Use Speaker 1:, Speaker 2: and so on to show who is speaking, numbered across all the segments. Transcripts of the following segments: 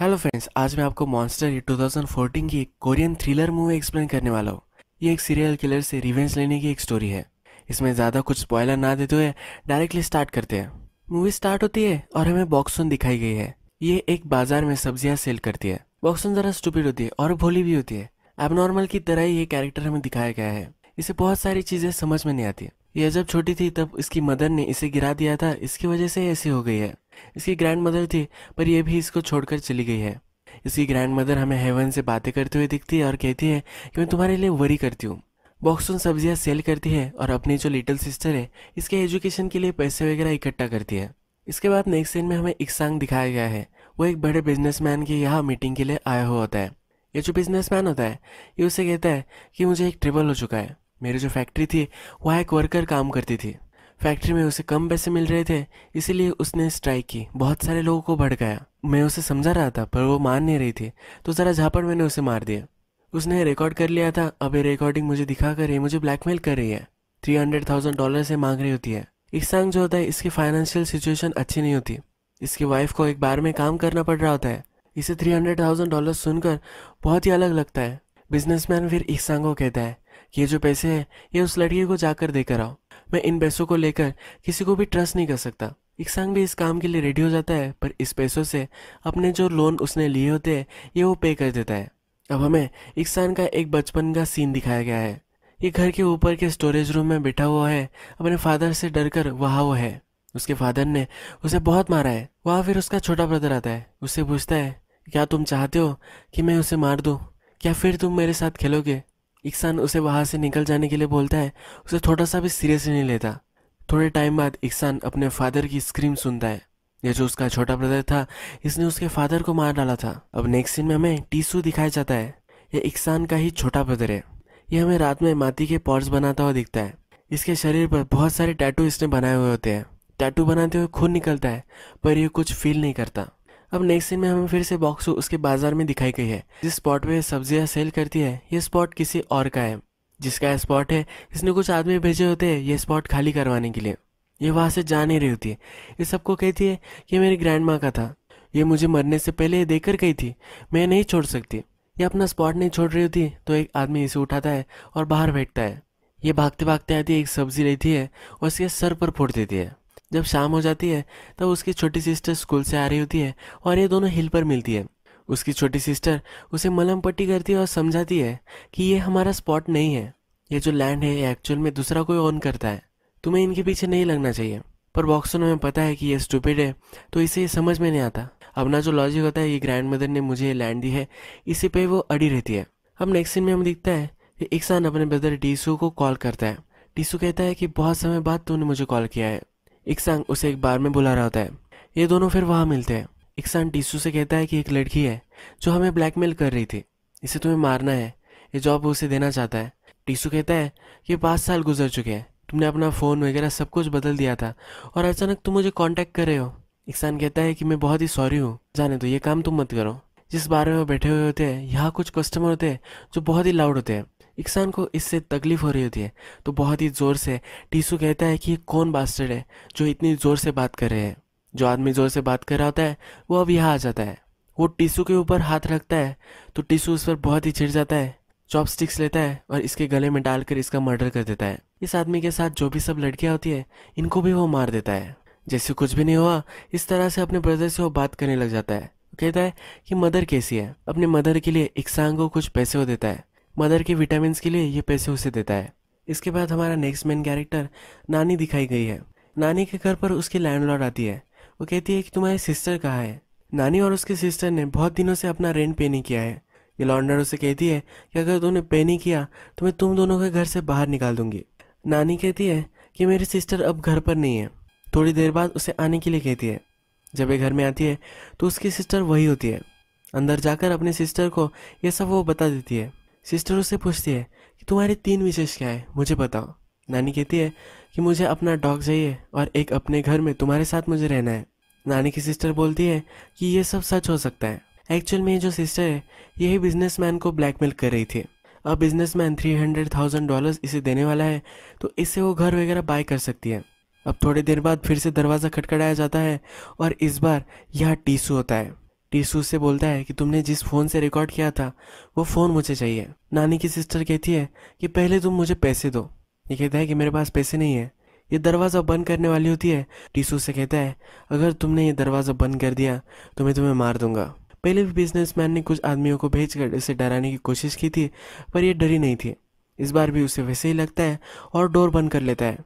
Speaker 1: Hello friends आज मैं आपको मॉन्स्टर 2014 की एक कोरियन थ्रिलर मूवी एक्सप्लेन करने वाला हूँ ये एक सीरियल किलर से रिवेंज लेने की एक स्टोरी है इसमें ज़्यादा कुछ स्पॉयलर ना देते हुए डायरेक्टली स्टार्ट करते हैं मूवी स्टार्ट होती है और हमें बॉक्सन दिखाई गई है ये एक बाजार में सब्जियां सेल करती है बॉक्सन ज़रा स्टूपिड होती है और भोली भी होती है एबनॉर्मल की तरह ही ये कैरेक्टर हमें दिखाया गया है इसे बहुत सारी चीज़ें समझ में नहीं आती ये जब छोटी थी तब इसकी मदर ने इसे गिरा दिया था इसकी वजह से ऐसी हो गई है इसकी ग्रैंड मदर थी पर यह भी इसको छोड़कर चली गई है इसकी ग्रैंड मदर हमें हेवन से बातें करते हुए दिखती है और कहती है कि मैं तुम्हारे लिए वरी करती हूँ बॉक्सन सब्जियाँ सेल करती है और अपनी जो लिटिल सिस्टर है इसके एजुकेशन के लिए पैसे वगैरह इकट्ठा करती है इसके बाद नेक्स्ट सीन में हमें इकसांग दिखाया गया है वो एक बड़े बिजनेसमैन के यहाँ मीटिंग के लिए आया हुआ होता है ये जो बिजनेसमैन होता है ये उसे कहता है कि मुझे एक ट्रिबल हो चुका है मेरी जो फैक्ट्री थी वहाँ एक वर्कर काम करती थी फैक्ट्री में उसे कम पैसे मिल रहे थे इसीलिए उसने स्ट्राइक की बहुत सारे लोगों को भड़काया मैं उसे समझा रहा था पर वो मान नहीं रही थी तो ज़रा झापड़ मैंने उसे मार दिया उसने रिकॉर्ड कर लिया था अब ये रिकॉर्डिंग मुझे दिखा कर ये मुझे ब्लैकमेल कर रही है थ्री हंड्रेड थाउजेंड डॉलर से मांग रही होती है इकसांग जो होता है इसकी फाइनेंशियल सिचुएशन अच्छी नहीं होती इसकी वाइफ को एक बार में काम करना पड़ रहा होता है इसे थ्री हंड्रेड थाउजेंड डॉलर सुनकर बहुत ही अलग लगता है बिजनेसमैन फिर इकसांग को कहता है कि ये जो पैसे है ये उस लड़की को जाकर देकर आओ मैं इन पैसों को लेकर किसी को भी ट्रस्ट नहीं कर सकता इकसांग भी इस काम के लिए रेडी हो जाता है पर इस पैसों से अपने जो लोन उसने लिए होते हैं ये वो पे कर देता है अब हमें इकसान का एक बचपन का सीन दिखाया गया है ये घर के ऊपर के स्टोरेज रूम में बैठा हुआ है अपने फादर से डर कर वहाँ वो है उसके फादर ने उसे बहुत मारा है वहाँ फिर उसका छोटा ब्रदर आता है उससे पूछता है क्या तुम चाहते हो कि मैं उसे मार दूँ क्या फिर तुम मेरे साथ खेलोगे इक्सान उसे वहां से निकल जाने के लिए बोलता है उसे थोड़ा सा भी सीरियसली नहीं लेता थोड़े टाइम बाद इक्सान अपने फादर की स्क्रीम सुनता है यह जो उसका छोटा ब्रदर था इसने उसके फादर को मार डाला था अब नेक्स्ट सीन में हमें टीसू दिखाया जाता है यह इक्सान का ही छोटा ब्रदर है यह हमें रात में माती के पॉट्स बनाता हुआ दिखता है इसके शरीर पर बहुत सारे टैटू इसने बनाए हुए होते हैं टैटू बनाते हुए खून निकलता है पर यह कुछ फील नहीं करता अब नेक्स्ट सीन में हमें फिर से बॉक्स उसके बाजार में दिखाई गई है जिस स्पॉट पे सब्जियां सेल करती है ये स्पॉट किसी और का है जिसका स्पॉट है इसने कुछ आदमी भेजे होते हैं ये स्पॉट खाली करवाने के लिए ये वहां से जा नहीं रही होती है ये सबको कहती है कि मेरी ग्रैंड माँ का था ये मुझे मरने से पहले ये देखकर गई थी मैं नहीं छोड़ सकती ये अपना स्पॉट नहीं छोड़ रही होती तो एक आदमी इसे उठाता है और बाहर फेंकता है ये भागते भागते आती है एक सब्जी रहती है और इसके सर पर फोड़ देती है जब शाम हो जाती है तब उसकी छोटी सिस्टर स्कूल से आ रही होती है और ये दोनों हिल पर मिलती है उसकी छोटी सिस्टर उसे मलम पट्टी करती है और समझाती है कि ये हमारा स्पॉट नहीं है ये जो लैंड है ये एक्चुअल में दूसरा कोई ऑन करता है तुम्हें इनके पीछे नहीं लगना चाहिए पर बॉक्सन में पता है कि ये स्टूपिड है तो इसे ये समझ में नहीं आता अपना जो लॉजिक होता है ये ग्रैंड मदर ने मुझे लैंड दी है इसी पे वो अड़ी रहती है अब नेक्स्ट सीन में हम दिखता है कि इकसान अपने ब्रदर डीसू को कॉल करता है डीसू कहता है कि बहुत समय बाद तूने मुझे कॉल किया है इक्सांग उसे एक बार में बुला रहा होता है ये दोनों फिर वहाँ मिलते हैं इकसान टीसू से कहता है कि एक लड़की है जो हमें ब्लैकमेल कर रही थी इसे तुम्हें मारना है ये जॉब उसे देना चाहता है टीसू कहता है कि पाँच साल गुजर चुके हैं तुमने अपना फ़ोन वगैरह सब कुछ बदल दिया था और अचानक तुम मुझे कॉन्टैक्ट कर रहे हो इकसान कहता है कि मैं बहुत ही सॉरी हूँ जाने तो ये काम तुम मत करो जिस बारे में बैठे हुए होते हैं यहाँ कुछ कस्टमर होते हैं जो बहुत ही लाउड होते हैं इकसान को इससे तकलीफ हो रही होती है तो बहुत ही ज़ोर से टीसू कहता है कि कौन बास्टर्ड है जो इतनी ज़ोर से बात कर रहे हैं जो आदमी ज़ोर से बात कर रहा होता है वो अब यहाँ आ जाता है वो टीसू के ऊपर हाथ रखता है तो टीसू उस पर बहुत ही छिड़ जाता है चॉप स्टिक्स लेता है और इसके गले में डालकर इसका मर्डर कर देता है इस आदमी के साथ जो भी सब लड़कियाँ होती है इनको भी वो मार देता है जैसे कुछ भी नहीं हुआ इस तरह से अपने ब्रदर से वो बात करने लग जाता है कहता है कि मदर कैसी है अपने मदर के लिए इकसान को कुछ पैसे वो देता है मदर के विटामिन के लिए ये पैसे उसे देता है इसके बाद हमारा नेक्स्ट मेन कैरेक्टर नानी दिखाई गई है नानी के घर पर उसकी लैंडलॉर्ड आती है वो कहती है कि तुम्हारी सिस्टर कहाँ है नानी और उसके सिस्टर ने बहुत दिनों से अपना रेंट पे नहीं किया है ये लॉन्डर उसे कहती है कि अगर तुमने पे नहीं किया तो मैं तुम दोनों के घर से बाहर निकाल दूंगी नानी कहती है कि मेरी सिस्टर अब घर पर नहीं है थोड़ी देर बाद उसे आने के लिए कहती है जब ये घर में आती है तो उसकी सिस्टर वही होती है अंदर जाकर अपने सिस्टर को यह सब वो बता देती है सिस्टर उससे पूछती है कि तुम्हारी तीन विशेष क्या है मुझे बताओ नानी कहती है कि मुझे अपना डॉग चाहिए और एक अपने घर में तुम्हारे साथ मुझे रहना है नानी की सिस्टर बोलती है कि ये सब सच हो सकता है एक्चुअल में जो सिस्टर है यही बिजनेसमैन को ब्लैकमेल कर रही थी अब businessman three hundred thousand dollar इसे देने वाला है तो इससे वो घर वगैरह बाय कर सकती है अब थोड़ी देर बाद फिर से दरवाज़ा खटखटाया जाता है और इस बार यह टीसू होता है टीसू से बोलता है कि तुमने जिस फ़ोन से रिकॉर्ड किया था वो फ़ोन मुझे चाहिए नानी की सिस्टर कहती है कि पहले तुम मुझे पैसे दो ये कहता है कि मेरे पास पैसे नहीं है ये दरवाज़ा बंद करने वाली होती है टीसू से कहता है अगर तुमने ये दरवाज़ा बंद कर दिया तो मैं तुम्हें मार दूंगा पहले भी बिजनेसमैन ने कुछ आदमियों को भेजकर इसे डराने की कोशिश की थी पर यह डरी नहीं थी इस बार भी उसे वैसे ही लगता है और डोर बंद कर लेता है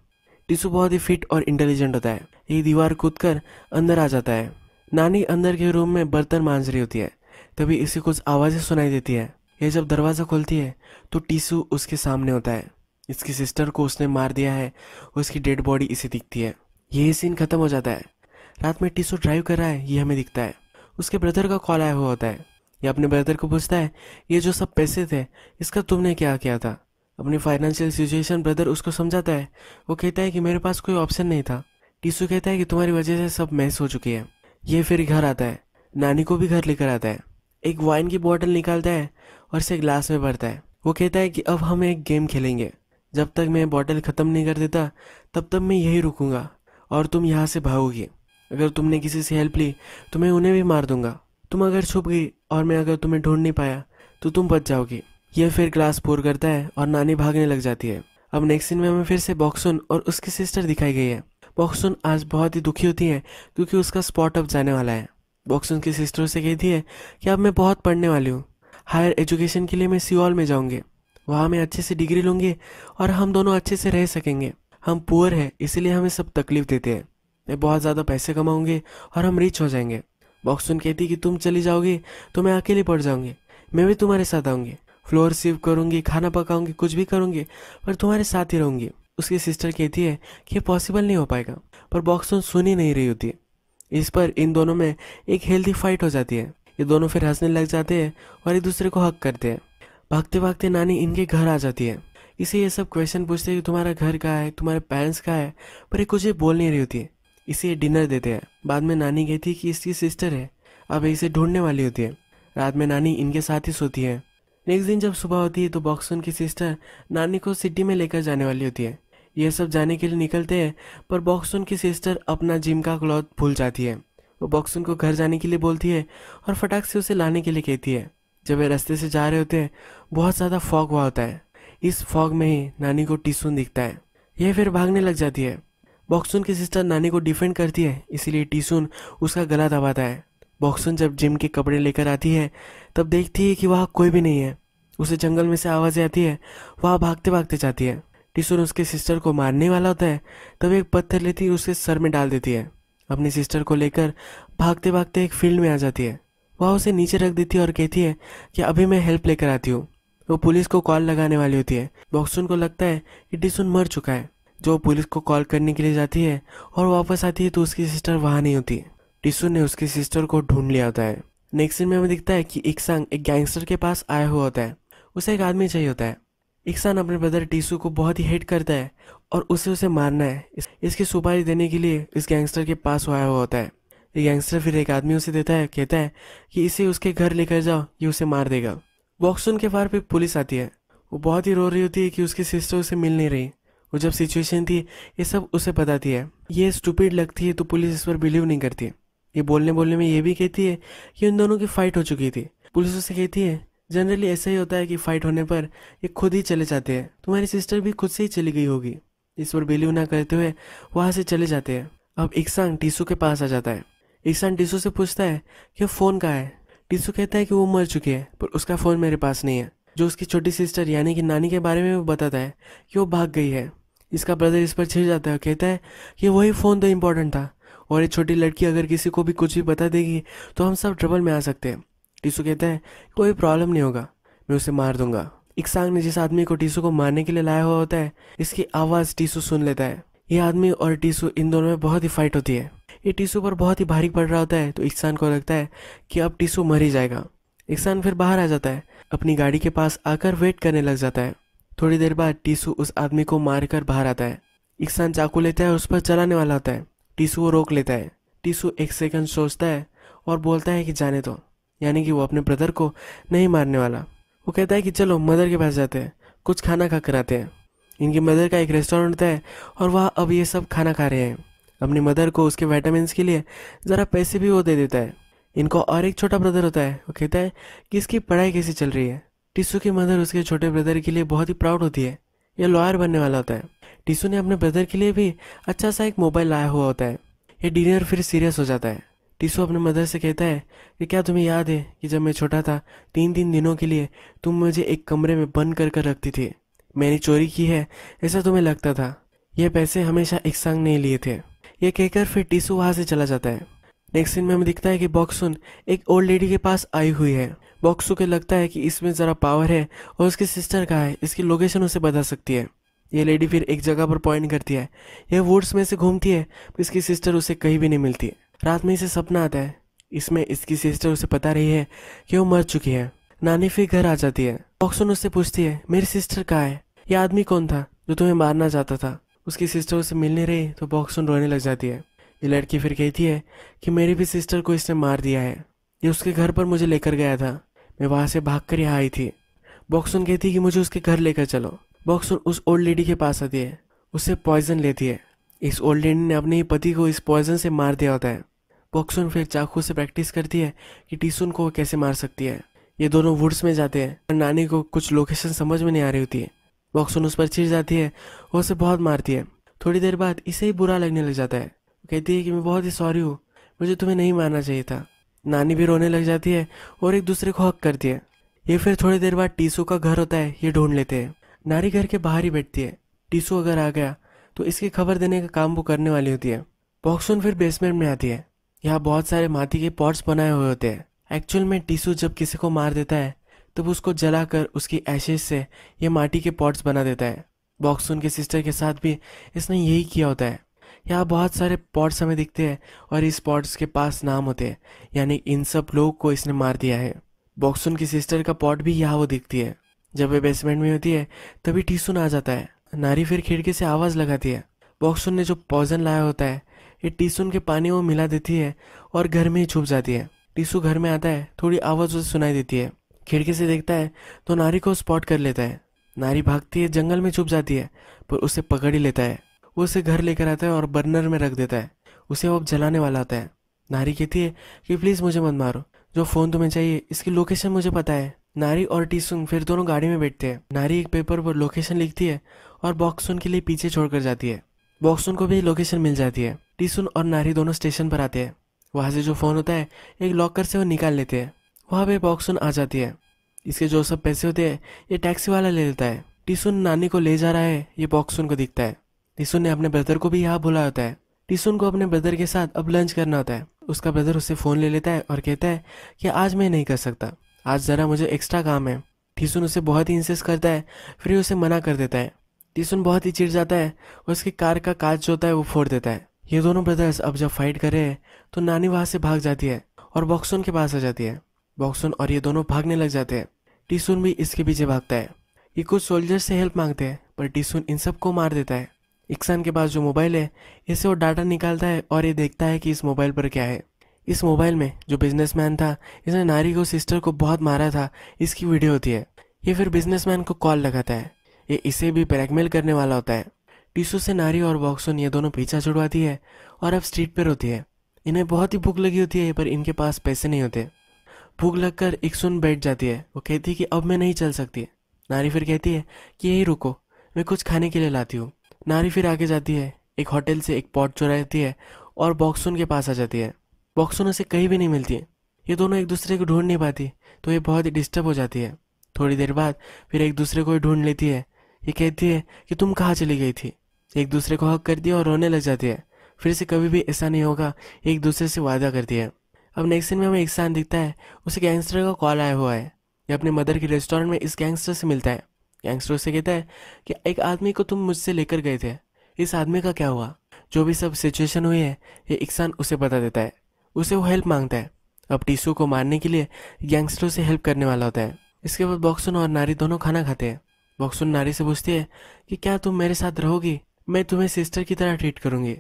Speaker 1: टीसू बहुत ही फिट और इंटेलिजेंट होता है ये दीवार कूद कर अंदर आ जाता है नानी अंदर के रूम में बर्तन मांझ रही होती है तभी इसे कुछ आवाज़ें सुनाई देती है यह जब दरवाज़ा खोलती है तो टीसू उसके सामने होता है इसकी सिस्टर को उसने मार दिया है उसकी डेड बॉडी इसे दिखती है यही सीन खत्म हो जाता है रात में टीसू ड्राइव कर रहा है ये हमें दिखता है उसके ब्रदर का कॉल आया हुआ होता है यह अपने ब्रदर को पूछता है ये जो सब पैसे थे इसका तुमने क्या किया था अपनी फाइनेंशियल सिचुएशन ब्रदर उसको समझाता है वो कहता है कि मेरे पास कोई ऑप्शन नहीं था टीसू कहता है कि तुम्हारी वजह से सब मैस हो चुकी है ये फिर घर आता है नानी को भी घर लेकर आता है एक वाइन की बोतल निकालता है और इसे ग्लास में भरता है वो कहता है कि अब हम एक गेम खेलेंगे जब तक मैं बॉटल ख़त्म नहीं कर देता तब तक मैं यही रुकूंगा और तुम यहाँ से भागोगी अगर तुमने किसी से हेल्प ली तो मैं उन्हें भी मार दूंगा तुम अगर छुप गई और मैं अगर तुम्हें ढूंढ नहीं पाया तो तुम बच जाओगी यह फिर ग्लास पोर करता है और नानी भागने लग जाती है अब नेक्स्ट सीन में हमें फिर से बॉक्सन और उसकी सिस्टर दिखाई गई है बॉक्सुन आज बहुत ही दुखी होती है क्योंकि उसका स्पॉट अप जाने वाला है बॉक्सुन की सिस्टरों से कहती है कि अब मैं बहुत पढ़ने वाली हूँ हायर एजुकेशन के लिए मैं सियोल में जाऊँगी वहाँ मैं अच्छे से डिग्री लूँगी और हम दोनों अच्छे से रह सकेंगे हम पुअर हैं इसीलिए हमें सब तकलीफ देते हैं मैं बहुत ज़्यादा पैसे कमाऊँगी और हम रिच हो जाएंगे बॉक्सुन कहती कि तुम चली जाओगी तो मैं अकेले पड़ जाऊँगी मैं भी तुम्हारे साथ आऊँगी फ्लोर सीव करूँगी खाना पकाऊँगी कुछ भी करूँगी पर तुम्हारे साथ ही रहूँगी उसकी सिस्टर कहती है कि पॉसिबल नहीं हो पाएगा पर बॉक्सन तो सुन ही नहीं रही होती है इस पर इन दोनों में एक हेल्दी फाइट हो जाती है ये दोनों फिर हंसने लग जाते हैं और एक दूसरे को हक करते हैं भागते भागते नानी इनके घर आ जाती है इसे ये सब क्वेश्चन पूछते हैं कि तुम्हारा घर कहाँ है तुम्हारे पेरेंट्स कहाँ है पर ये कुछ बोल नहीं रही होती है इसे ये डिनर देते हैं बाद में नानी कहती है कि इसकी सिस्टर है अब इसे ढूंढने वाली होती है रात में नानी इनके साथ ही सोती है नेक्स्ट दिन जब सुबह होती है तो बॉक्सन की सिस्टर नानी को सिटी में लेकर जाने वाली होती है यह सब जाने के लिए निकलते हैं पर बॉक्सुन की सिस्टर अपना जिम का क्लॉथ भूल जाती है वो बॉक्सुन को घर जाने के लिए बोलती है और फटाक से उसे लाने के लिए कहती है जब वे रास्ते से जा रहे होते हैं बहुत ज़्यादा फॉग हुआ होता है इस फॉग में ही नानी को टीसुन दिखता है यह फिर भागने लग जाती है बॉक्सुन की सिस्टर नानी को डिफेंड करती है इसीलिए टीसुन उसका गला दबाता है बॉक्सुन जब जिम के कपड़े लेकर आती है तब देखती है कि वहाँ कोई भी नहीं है उसे जंगल में से आवाज़ें आती है वहाँ भागते भागते जाती है टिसुर उसके सिस्टर को मारने वाला होता है तब एक पत्थर लेती उसके सर में डाल देती है अपनी सिस्टर को लेकर भागते भागते एक फील्ड में आ जाती है वह उसे नीचे रख देती है और कहती है कि अभी मैं हेल्प लेकर आती हूँ वो पुलिस को कॉल लगाने वाली होती है बॉक्सुन को लगता है कि टिशुन मर चुका है जो पुलिस को कॉल करने के लिए जाती है और वापस आती है तो उसकी सिस्टर वहाँ नहीं होती टिसुन ने उसकी सिस्टर को ढूंढ लिया होता है नेक्स्ट सीन में हमें दिखता है कि एक संग एक गैंगस्टर के पास आया हुआ होता है उसे एक आदमी चाहिए होता है इकसान अपने ब्रदर टीसू को बहुत ही हेट करता है और उसे उसे मारना है इस, इसकी सुपारी देने के लिए इस गैंगस्टर के पास आया हुआ होता है ये गैंगस्टर फिर एक आदमी उसे देता है कहता है कि इसे उसके घर लेकर जाओ ये उसे मार देगा बॉक्सून के फार पे पुलिस आती है वो बहुत ही रो रही होती है कि उसकी सिस्टर उसे मिल नहीं रही वो जब सिचुएशन थी ये सब उसे बताती है ये स्टूपिड लगती है तो पुलिस इस पर बिलीव नहीं करती ये बोलने बोलने में ये भी कहती है कि उन दोनों की फाइट हो चुकी थी पुलिस उसे कहती है जनरली ऐसा ही होता है कि फाइट होने पर ये खुद ही चले जाते हैं तुम्हारी सिस्टर भी खुद से ही चली गई होगी इस पर बिलीव ना करते हुए वहाँ से चले जाते हैं अब इक्सान टीसू के पास आ जाता है इक्सान टीसू से पूछता है कि फ़ोन कहाँ है टीसू कहता है कि वो मर चुके हैं पर उसका फ़ोन मेरे पास नहीं है जो उसकी छोटी सिस्टर यानी कि नानी के बारे में वो बताता है कि वो भाग गई है इसका ब्रदर इस पर छिड़ जाता है कहता है कि वही फ़ोन तो इम्पोर्टेंट था और ये छोटी लड़की अगर किसी को भी कुछ भी बता देगी तो हम सब ट्रबल में आ सकते हैं टीसू कहता है कोई प्रॉब्लम नहीं होगा मैं उसे मार दूंगा इकसांग ने जिस आदमी को टीसू को मारने के लिए लाया हुआ होता है इसकी आवाज़ टीसू सुन लेता है ये आदमी और टीसू इन दोनों में बहुत ही फाइट होती है ये टीसू पर बहुत ही भारी पड़ रहा होता है तो इकसान को लगता है कि अब टीसू मर ही जाएगा इकसान फिर बाहर आ जाता है अपनी गाड़ी के पास आकर वेट करने लग जाता है थोड़ी देर बाद टीसू उस आदमी को मारकर बाहर आता है इकसान चाकू लेता है और उस पर चलाने वाला होता है टीसू वो रोक लेता है टीसू एक सेकंड सोचता है और बोलता है कि जाने दो तो। यानी कि वो अपने ब्रदर को नहीं मारने वाला वो कहता है कि चलो मदर के पास जाते हैं कुछ खाना खा कर आते हैं इनकी मदर का एक रेस्टोरेंट है और वह अब ये सब खाना खा रहे हैं अपनी मदर को उसके वाइटामस के लिए ज़रा पैसे भी वो दे देता है इनको और एक छोटा ब्रदर होता है वो कहता है कि इसकी पढ़ाई कैसी चल रही है टिशू की मदर उसके छोटे ब्रदर के लिए बहुत ही प्राउड होती है यह लॉयर बनने वाला होता है टिशू ने अपने ब्रदर के लिए भी अच्छा सा एक मोबाइल लाया हुआ होता है यह डिनर फिर सीरियस हो जाता है टीसू अपने मदर से कहता है कि क्या तुम्हें याद है कि जब मैं छोटा था तीन तीन दिनों के लिए तुम मुझे एक कमरे में बंद कर कर रखती थी मैंने चोरी की है ऐसा तुम्हें लगता था यह पैसे हमेशा एक संग नहीं लिए थे यह कहकर फिर टीसू वहाँ से चला जाता है नेक्स्ट दिन में हमें दिखता है कि बॉक्सुन एक ओल्ड लेडी के पास आई हुई है बॉक्सू के लगता है कि इसमें ज़रा पावर है और उसकी सिस्टर कहा है इसकी लोकेशन उसे बता सकती है यह लेडी फिर एक जगह पर पॉइंट करती है यह वुड्स में से घूमती है इसकी सिस्टर उसे कहीं भी नहीं मिलती है रात में इसे सपना आता है इसमें इसकी सिस्टर उसे बता रही है कि वो मर चुकी है नानी फिर घर आ जाती है ऑक्सन उससे पूछती है मेरी सिस्टर कहाँ है यह आदमी कौन था जो तुम्हें मारना चाहता था उसकी सिस्टर उसे मिलने रही तो बॉक्सन रोने लग जाती है ये लड़की फिर कहती है कि मेरी भी सिस्टर को इसने मार दिया है ये उसके घर पर मुझे लेकर गया था मैं वहाँ से भाग कर यहाँ आई थी बॉक्सन कहती है कि मुझे उसके घर लेकर चलो बॉक्सन उस ओल्ड लेडी के पास आती है उसे पॉइजन लेती है इस ओल्ड लेडी ने अपने ही पति को इस पॉइजन से मार दिया होता है बॉक्सन फिर चाकू से प्रैक्टिस करती है कि टीसुन को कैसे मार सकती है ये दोनों वुड्स में जाते हैं और नानी को कुछ लोकेशन समझ में नहीं आ रही होती है बॉक्सन उस पर चिड़ जाती है और उसे बहुत मारती है थोड़ी देर बाद इसे ही बुरा लगने लग जाता है कहती है कि मैं बहुत ही सॉरी हूँ मुझे तुम्हें नहीं मारना चाहिए था नानी भी रोने लग जाती है और एक दूसरे को हक करती है ये फिर थोड़ी देर बाद टीसू का घर होता है ये ढूंढ लेते हैं नारी घर के बाहर ही बैठती है टीसू अगर आ गया तो इसकी खबर देने का काम वो करने वाली होती है बॉक्सून फिर बेसमेंट में आती है यहाँ बहुत सारे माटी के पॉट्स बनाए हुए होते हैं एक्चुअल में टीसू जब किसी को मार देता है तब उसको जलाकर उसकी एशेज से ये माटी के पॉट्स बना देता है बॉक्सून के सिस्टर के साथ भी इसने यही किया होता है यहाँ बहुत सारे पॉट्स हमें दिखते हैं और इस पॉट्स के पास नाम होते हैं यानी इन सब लोगों को इसने मार दिया है बॉक्सून की सिस्टर का पॉट भी यहाँ वो दिखती है जब वे बेसमेंट में होती है तभी टीसून आ जाता है नारी फिर खिड़की से आवाज़ लगाती है बॉक्सुन ने जो पॉइजन लाया होता है ये टीसुन के पानी वो मिला देती है और घर में ही छुप जाती है टीसू घर में आता है थोड़ी आवाज़ उसे सुनाई देती है खिड़की से देखता है तो नारी को स्पॉट कर लेता है नारी भागती है जंगल में छुप जाती है पर उसे पकड़ ही लेता है वो उसे घर लेकर आता है और बर्नर में रख देता है उसे वो जलाने वाला आता है नारी कहती है कि प्लीज़ मुझे मत मारो जो फ़ोन तुम्हें चाहिए इसकी लोकेशन मुझे पता है नारी और टीसुंग फिर दोनों गाड़ी में बैठते हैं नारी एक पेपर पर लोकेशन लिखती है और बॉक्सुन के लिए पीछे छोड़कर जाती है बॉक्सुन को भी लोकेशन मिल जाती है टीसुन और नारी दोनों स्टेशन पर आते हैं वहाँ से जो फ़ोन होता है एक लॉकर से वो निकाल लेते हैं वहाँ पे बॉक्सुन आ जाती है इसके जो सब पैसे होते हैं ये टैक्सी वाला ले लेता है टीसुन नानी को ले जा रहा है ये बॉक्सुन को दिखता है टीसुन ने अपने ब्रदर को भी यहाँ बुलाया होता है टीसुन को अपने ब्रदर के साथ अब लंच करना होता है उसका ब्रदर उससे फ़ोन ले लेता है और कहता है कि आज मैं नहीं कर सकता आज ज़रा मुझे एक्स्ट्रा काम है टीसुन उसे बहुत ही इंसेस करता है फिर उसे मना कर देता है टीसुन बहुत ही चिढ़ जाता है और उसकी कार का कांच जो होता है वो फोड़ देता है ये दोनों ब्रदर्स अब जब फाइट कर रहे हैं तो नानी वहाँ से भाग जाती है और बॉक्सुन के पास आ जाती है बॉक्सुन और ये दोनों भागने लग जाते हैं टीसुन भी इसके पीछे भागता है ये कुछ सोल्जर्स से हेल्प मांगते हैं पर टीसुन इन सबको मार देता है इक्सान के पास जो मोबाइल है इसे वो डाटा निकालता है और ये देखता है कि इस मोबाइल पर क्या है इस मोबाइल में जो बिजनेसमैन था इसने नारी को सिस्टर को बहुत मारा था इसकी वीडियो होती है ये फिर बिजनेसमैन को कॉल लगाता है ये इसे भी ब्लैकमेल करने वाला होता है टीशू से नारी और बॉक्सन ये दोनों पीछा छुड़वाती है और अब स्ट्रीट पर होती है इन्हें बहुत ही भूख लगी होती है पर इनके पास पैसे नहीं होते भूख लगकर एक सुन बैठ जाती है वो कहती है कि अब मैं नहीं चल सकती नारी फिर कहती है कि यही रुको मैं कुछ खाने के लिए लाती हूँ नारी फिर आगे जाती है एक होटल से एक पॉट चुराती है और बॉक्सुन के पास आ जाती है बॉक्सों से कहीं भी नहीं मिलती है ये दोनों एक दूसरे को ढूंढ नहीं पाती तो ये बहुत ही डिस्टर्ब हो जाती है थोड़ी देर बाद फिर एक दूसरे को ढूंढ लेती है ये कहती है कि तुम कहाँ चली गई थी एक दूसरे को हक करती है और रोने लग जाती है फिर से कभी भी ऐसा नहीं होगा एक दूसरे से वादा करती है अब नेक्स्ट दिन में हमें एक इंसान दिखता है उसे गैंगस्टर का कॉल आया हुआ है ये अपने मदर के रेस्टोरेंट में इस गैंगस्टर से मिलता है गैंगस्टर से कहता है कि एक आदमी को तुम मुझसे लेकर गए थे इस आदमी का क्या हुआ जो भी सब सिचुएशन हुई है ये इकसान उसे बता देता है उसे वो हेल्प मांगता है अब टीसू को मारने के लिए गैंगस्टरों से हेल्प करने वाला होता है इसके बाद बॉक्सुन और नारी दोनों खाना खाते हैं बॉक्सुन नारी से पूछती है कि क्या तुम मेरे साथ रहोगी मैं तुम्हें सिस्टर की तरह ट्रीट करूंगी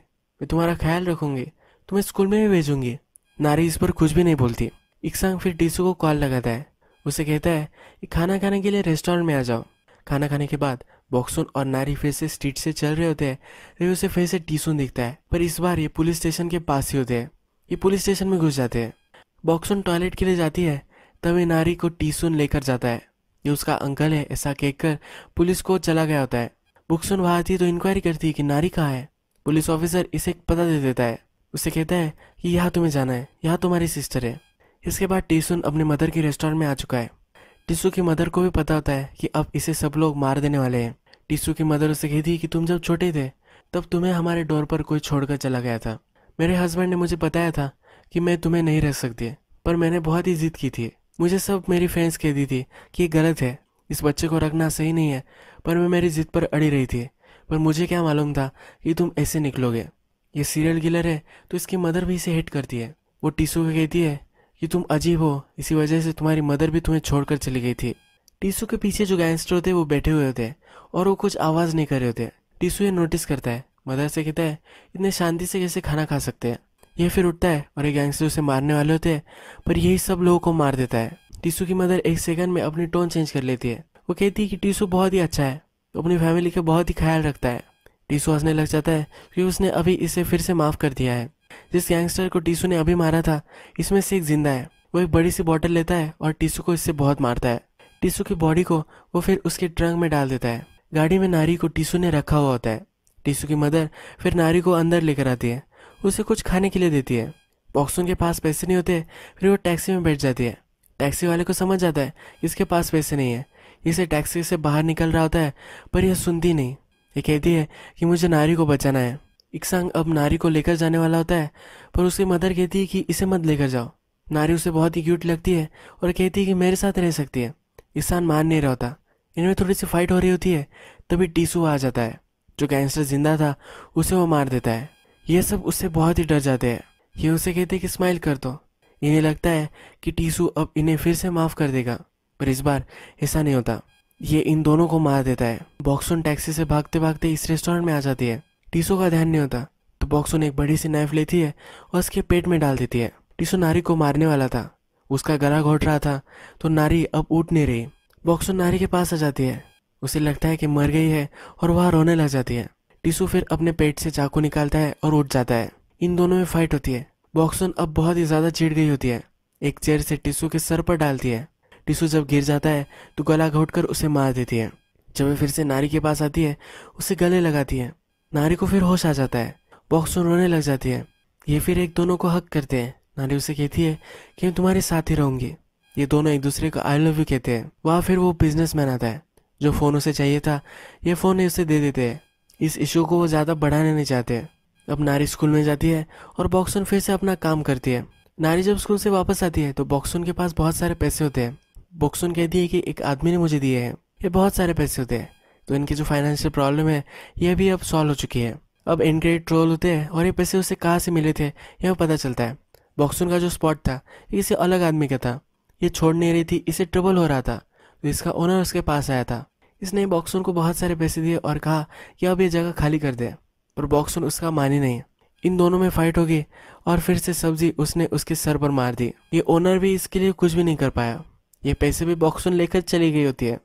Speaker 1: मैं तुम्हारा ख्याल रखूंगी तुम्हें स्कूल में भी भेजूंगी नारी इस पर कुछ भी नहीं बोलती इकसंग फिर टीसू को कॉल लगाता है उसे कहता है कि खाना खाने के लिए रेस्टोरेंट में आ जाओ खाना खाने के बाद बॉक्सुन और नारी फिर से स्ट्रीट से चल रहे होते हैं तभी उसे फिर से टीसुन दिखता है पर इस बार ये पुलिस स्टेशन के पास ही होते हैं ये पुलिस स्टेशन में घुस जाते हैं बॉक्सन टॉयलेट के लिए जाती है तभी नारी को टीसुन लेकर जाता है ये उसका अंकल है ऐसा कहकर पुलिस को चला गया होता है बुक्सुन वहाँ आती तो इंक्वायरी करती है कि नारी कहाँ है पुलिस ऑफिसर इसे एक पता दे देता है उसे कहता है कि यहाँ तुम्हें जाना है यहाँ तुम्हारी सिस्टर है इसके बाद टीसुन अपने मदर के रेस्टोरेंट में आ चुका है टीसू की मदर को भी पता होता है कि अब इसे सब लोग मार देने वाले हैं टीसू की मदर उसे कहती है कि तुम जब छोटे थे तब तुम्हें हमारे डोर पर कोई छोड़कर चला गया था मेरे हस्बैंड ने मुझे बताया था कि मैं तुम्हें नहीं रख सकती पर मैंने बहुत ही जिद की थी मुझे सब मेरी फ्रेंड्स कह दी थी कि ये गलत है इस बच्चे को रखना सही नहीं है पर मैं मेरी जिद पर अड़ी रही थी पर मुझे क्या मालूम था कि तुम ऐसे निकलोगे ये सीरियल किलर है तो इसकी मदर भी इसे हिट करती है वो टीसू को कहती है कि तुम अजीब हो इसी वजह से तुम्हारी मदर भी तुम्हें छोड़कर चली गई थी टीसू के पीछे जो गैंगस्टर होते वो बैठे हुए होते और वो कुछ आवाज़ नहीं कर रहे होते टीसू ये नोटिस करता है मदर से कहता है इतने शांति से कैसे खाना खा सकते हैं यह फिर उठता है और एक गैंगस्टर उसे मारने वाले होते हैं पर यही सब लोगों को मार देता है टीसू की मदर एक सेकंड में अपनी टोन चेंज कर लेती है वो कहती है कि टीसू बहुत ही अच्छा है अपनी फैमिली का बहुत ही ख्याल रखता है टीसू हंसने लग जाता है क्योंकि उसने अभी इसे फिर से माफ़ कर दिया है जिस गैंगस्टर को टीसू ने अभी मारा था इसमें से एक जिंदा है वो एक बड़ी सी बॉटल लेता है और टीसू को इससे बहुत मारता है टीसू की बॉडी को वो फिर उसके ट्रंक में डाल देता है गाड़ी में नारी को टीसू ने रखा हुआ होता है टीसू की मदर फिर नारी को अंदर लेकर आती है उसे कुछ खाने के लिए देती है बॉक्सों के पास पैसे नहीं होते फिर वो टैक्सी में बैठ जाती है टैक्सी वाले को समझ जाता है इसके पास पैसे नहीं है इसे टैक्सी से बाहर निकल रहा होता है पर यह सुनती नहीं ये कहती है कि मुझे नारी को बचाना है इकसांग अब नारी को लेकर जाने वाला होता है पर उसकी मदर कहती है कि इसे मत लेकर जाओ नारी उसे बहुत ही क्यूट लगती है और कहती है कि मेरे साथ रह सकती है इसान मान नहीं रहा होता इनमें थोड़ी सी फाइट हो रही होती है तभी टीसू आ जाता है जो गैंगस्टर जिंदा था उसे वो मार देता है ये सब उससे बहुत ही डर जाते हैं ये उसे कहते कि स्माइल कर दो इन्हें लगता है कि टीसू अब इन्हें फिर से माफ़ कर देगा पर इस बार ऐसा नहीं होता ये इन दोनों को मार देता है बॉक्सोन टैक्सी से भागते भागते इस रेस्टोरेंट में आ जाती है टीसू का ध्यान नहीं होता तो बॉक्सोन एक बड़ी सी नाइफ लेती है और उसके पेट में डाल देती है टीसू नारी को मारने वाला था उसका गला घोट रहा था तो नारी अब उठ नहीं रही बॉक्सोन नारी के पास आ जाती है उसे लगता है कि मर गई है और वहाँ रोने लग जाती है टिशू फिर अपने पेट से चाकू निकालता है और उठ जाता है इन दोनों में फाइट होती है बॉक्सन अब बहुत ही ज़्यादा चिड़ गई होती है एक चेयर से टिशू के सर पर डालती है टिशू जब गिर जाता है तो गला घोट उसे मार देती है जब वह फिर से नारी के पास आती है उसे गले लगाती है नारी को फिर होश आ जाता है बॉक्सन रोने लग जाती है ये फिर एक दोनों को हक करते हैं नारी उसे कहती है कि मैं तुम्हारे साथ ही रहूंगी ये दोनों एक दूसरे को आई लव यू कहते हैं वहाँ फिर वो बिजनेसमैन आता है जो फ़ोन उसे चाहिए था ये फ़ोन उसे दे देते हैं इस इशू को वो ज़्यादा बढ़ाने नहीं चाहते अब नारी स्कूल में जाती है और बॉक्सन फिर से अपना काम करती है नारी जब स्कूल से वापस आती है तो बॉक्सन के पास बहुत सारे पैसे होते हैं बॉक्सन कहती है कि एक आदमी ने मुझे दिए हैं ये बहुत सारे पैसे होते हैं तो इनकी जो फाइनेंशियल प्रॉब्लम है यह भी अब सॉल्व हो चुकी है अब इनक्रेडिट ट्रोल होते हैं और ये पैसे उसे कहाँ से मिले थे यह पता चलता है बॉक्सन का जो स्पॉट था ये किसी अलग आदमी का था ये छोड़ नहीं रही थी इसे ट्रबल हो रहा था तो इसका ओनर उसके पास आया था इसने बॉक्सन को बहुत सारे पैसे दिए और कहा कि अब ये जगह खाली कर दे पर बॉक्सन उसका ही नहीं इन दोनों में फाइट हो गई और फिर से सब्जी उसने उसके सर पर मार दी ये ओनर भी इसके लिए कुछ भी नहीं कर पाया ये पैसे भी बॉक्सन लेकर चली गई होती है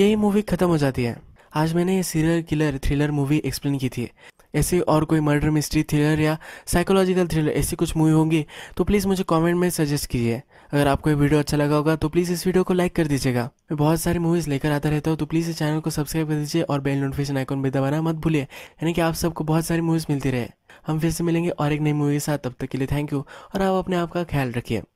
Speaker 1: यही मूवी खत्म हो जाती है आज मैंने ये serial killer thriller movie explain की थी ऐसे और कोई मर्डर मिस्ट्री थ्रिलर या साइकोलॉजिकल थ्रिलर ऐसी कुछ मूवी होंगी तो प्लीज़ मुझे कमेंट में सजेस्ट कीजिए अगर आपको ये वीडियो अच्छा लगा होगा तो प्लीज़ इस वीडियो को लाइक कर दीजिएगा मैं बहुत सारी मूवीज़ लेकर आता रहता हूँ तो प्लीज़ इस चैनल को सब्सक्राइब कर दीजिए और बेल नोटिफिकेशन आइकन भी दबाना मत भूलिए यानी कि आप सबको बहुत सारी मूवीज़ मिलती रहे हम फिर से मिलेंगे और एक नई मूवी के साथ तब तक के लिए थैंक यू और आप अपने आप का ख्याल रखिए